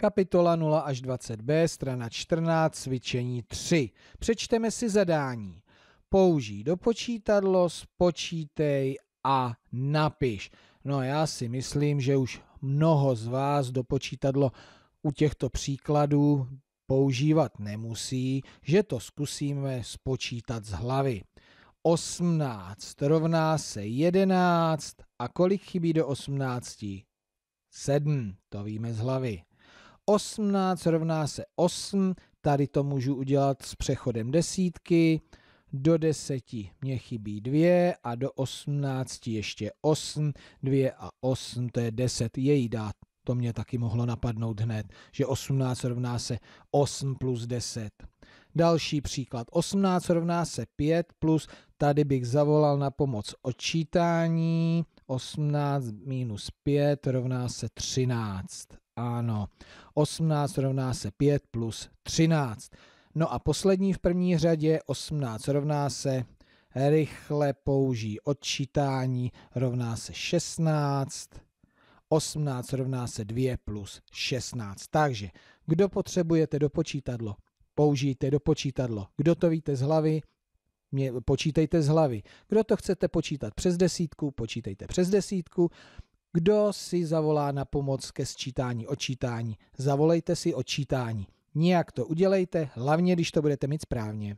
Kapitola 0 až 20b, strana 14, cvičení 3. Přečteme si zadání. Použij do počítadlo, spočítej a napiš. No já si myslím, že už mnoho z vás do počítadlo u těchto příkladů používat nemusí, že to zkusíme spočítat z hlavy. 18 rovná se 11 a kolik chybí do 18? 7, to víme z hlavy. 18 rovná se 8, tady to můžu udělat s přechodem desítky, do 10 mě chybí 2 a do 18 ještě 8, 2 a 8 to je 10, její dát. To mě taky mohlo napadnout hned, že 18 rovná se 8 plus 10. Další příklad. 18 rovná se 5 plus, tady bych zavolal na pomoc odčítání, 18 minus 5 rovná se 13. Ano, 18 rovná se 5 plus 13. No a poslední v první řadě, 18 rovná se rychle použijí odčítání, rovná se 16. 18 rovná se 2 plus 16. Takže kdo potřebujete do počítadlo, použijte do počítadlo. Kdo to víte z hlavy, mě, počítejte z hlavy. Kdo to chcete počítat přes desítku, počítejte přes desítku. Kdo si zavolá na pomoc ke sčítání, očítání? Zavolejte si očítání. Nějak to udělejte, hlavně když to budete mít správně.